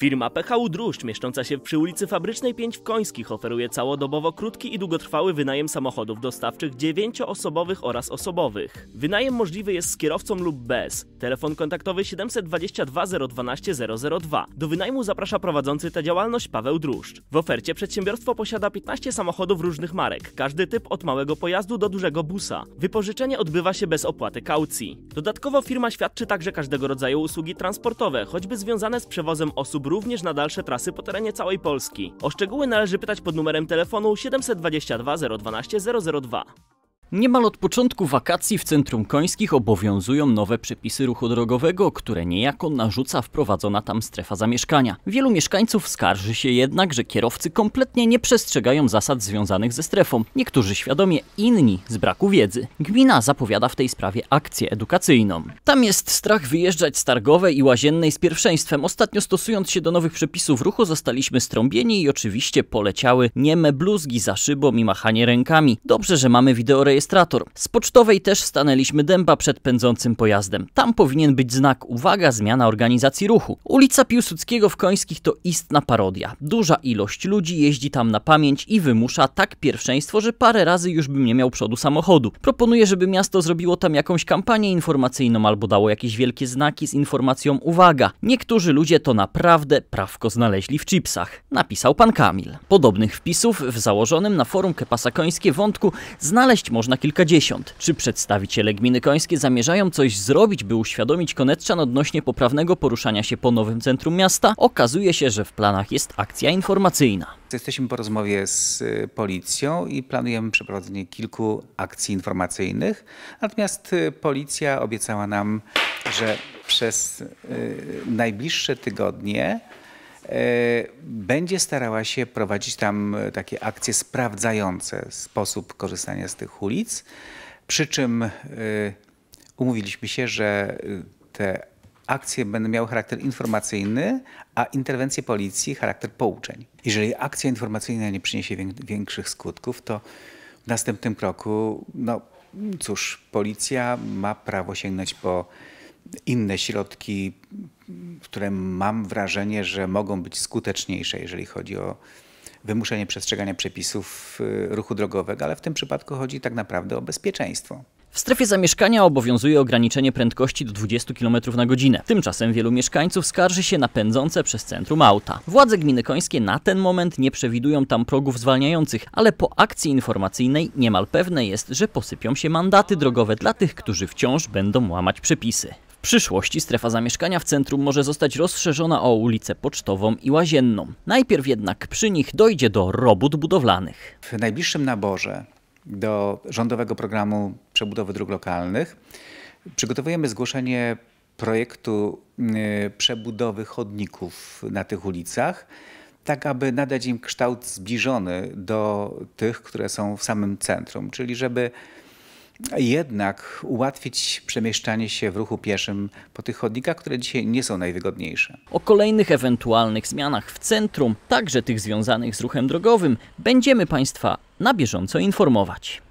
Firma PHU Druszcz, mieszcząca się przy ulicy Fabrycznej 5 w Końskich, oferuje całodobowo krótki i długotrwały wynajem samochodów dostawczych dziewięcioosobowych oraz osobowych. Wynajem możliwy jest z kierowcą lub bez. Telefon kontaktowy 722 012 002. Do wynajmu zaprasza prowadzący tę działalność Paweł Druszcz. W ofercie przedsiębiorstwo posiada 15 samochodów różnych marek, każdy typ od małego pojazdu do dużego busa. Wypożyczenie odbywa się bez opłaty kaucji. Dodatkowo firma świadczy także każdego rodzaju usługi transportowe, choćby związane z przewozem osób również na dalsze trasy po terenie całej Polski. O szczegóły należy pytać pod numerem telefonu 722 012 002. Niemal od początku wakacji w centrum końskich obowiązują nowe przepisy ruchu drogowego, które niejako narzuca wprowadzona tam strefa zamieszkania. Wielu mieszkańców skarży się jednak, że kierowcy kompletnie nie przestrzegają zasad związanych ze strefą, niektórzy świadomie, inni z braku wiedzy. Gmina zapowiada w tej sprawie akcję edukacyjną. Tam jest strach wyjeżdżać z targowej i łaziennej z pierwszeństwem. Ostatnio stosując się do nowych przepisów ruchu zostaliśmy strąbieni i oczywiście poleciały nieme bluzgi za szybą i machanie rękami. Dobrze, że mamy wideorejestrację rejestrator. Z pocztowej też stanęliśmy dęba przed pędzącym pojazdem. Tam powinien być znak uwaga, zmiana organizacji ruchu. Ulica Piłsudskiego w Końskich to istna parodia. Duża ilość ludzi jeździ tam na pamięć i wymusza tak pierwszeństwo, że parę razy już bym nie miał przodu samochodu. Proponuję, żeby miasto zrobiło tam jakąś kampanię informacyjną albo dało jakieś wielkie znaki z informacją uwaga. Niektórzy ludzie to naprawdę prawko znaleźli w chipsach. Napisał pan Kamil. Podobnych wpisów w założonym na forum Kepasa Końskie wątku znaleźć można można kilkadziesiąt. Czy przedstawiciele gminy Końskie zamierzają coś zrobić, by uświadomić Koneczan odnośnie poprawnego poruszania się po nowym centrum miasta? Okazuje się, że w planach jest akcja informacyjna. Jesteśmy po rozmowie z y, policją i planujemy przeprowadzenie kilku akcji informacyjnych. Natomiast y, policja obiecała nam, że przez y, najbliższe tygodnie E, będzie starała się prowadzić tam e, takie akcje sprawdzające sposób korzystania z tych ulic. Przy czym e, umówiliśmy się, że te akcje będą miały charakter informacyjny, a interwencje policji charakter pouczeń. Jeżeli akcja informacyjna nie przyniesie większych skutków, to w następnym kroku, no cóż, policja ma prawo sięgnąć po inne środki, które mam wrażenie, że mogą być skuteczniejsze, jeżeli chodzi o wymuszenie przestrzegania przepisów y, ruchu drogowego, ale w tym przypadku chodzi tak naprawdę o bezpieczeństwo. W strefie zamieszkania obowiązuje ograniczenie prędkości do 20 km na godzinę. Tymczasem wielu mieszkańców skarży się na pędzące przez centrum auta. Władze gminy Końskie na ten moment nie przewidują tam progów zwalniających, ale po akcji informacyjnej niemal pewne jest, że posypią się mandaty drogowe dla tych, którzy wciąż będą łamać przepisy przyszłości strefa zamieszkania w centrum może zostać rozszerzona o ulicę Pocztową i Łazienną. Najpierw jednak przy nich dojdzie do robót budowlanych. W najbliższym naborze do rządowego programu przebudowy dróg lokalnych przygotowujemy zgłoszenie projektu y, przebudowy chodników na tych ulicach, tak aby nadać im kształt zbliżony do tych, które są w samym centrum, czyli żeby jednak ułatwić przemieszczanie się w ruchu pieszym po tych chodnikach, które dzisiaj nie są najwygodniejsze. O kolejnych ewentualnych zmianach w centrum, także tych związanych z ruchem drogowym, będziemy Państwa na bieżąco informować.